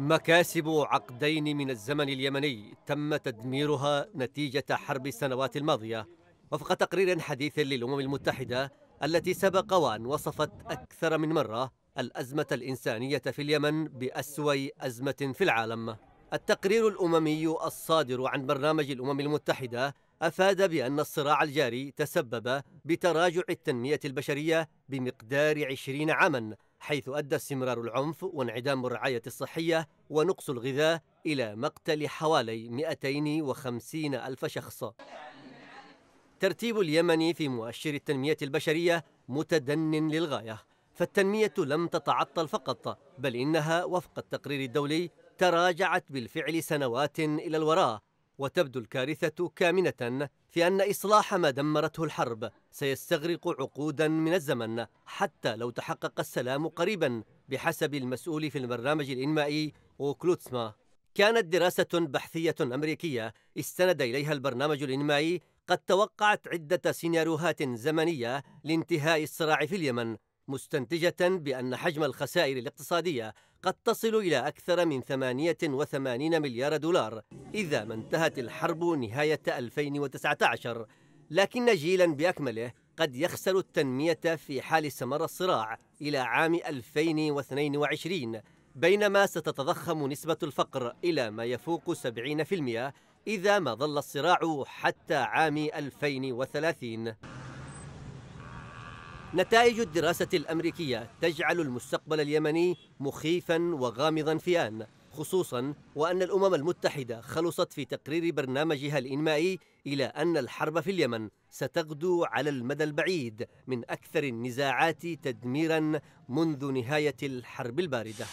مكاسب عقدين من الزمن اليمني تم تدميرها نتيجة حرب السنوات الماضية وفق تقرير حديث للأمم المتحدة التي سبق وأن وصفت أكثر من مرة الأزمة الإنسانية في اليمن بأسوأ أزمة في العالم التقرير الأممي الصادر عن برنامج الأمم المتحدة أفاد بأن الصراع الجاري تسبب بتراجع التنمية البشرية بمقدار 20 عاماً حيث أدى استمرار العنف وانعدام الرعاية الصحية ونقص الغذاء إلى مقتل حوالي 250 ألف شخص ترتيب اليمن في مؤشر التنمية البشرية متدن للغاية فالتنمية لم تتعطل فقط بل إنها وفق التقرير الدولي تراجعت بالفعل سنوات إلى الوراء وتبدو الكارثة كامنة في أن إصلاح ما دمرته الحرب سيستغرق عقودا من الزمن حتى لو تحقق السلام قريبا بحسب المسؤول في البرنامج الإنمائي وكلوتسما كانت دراسة بحثية أمريكية استند إليها البرنامج الإنمائي قد توقعت عدة سيناريوهات زمنية لانتهاء الصراع في اليمن مستنتجة بأن حجم الخسائر الاقتصادية قد تصل إلى أكثر من 88 مليار دولار إذا ما انتهت الحرب نهاية 2019 لكن جيلا بأكمله قد يخسر التنمية في حال استمر الصراع إلى عام 2022 بينما ستتضخم نسبة الفقر إلى ما يفوق 70% إذا ما ظل الصراع حتى عام 2030 نتائج الدراسة الأمريكية تجعل المستقبل اليمني مخيفا وغامضا في آن خصوصا وأن الأمم المتحدة خلصت في تقرير برنامجها الإنمائي إلى أن الحرب في اليمن ستغدو على المدى البعيد من أكثر النزاعات تدميرا منذ نهاية الحرب الباردة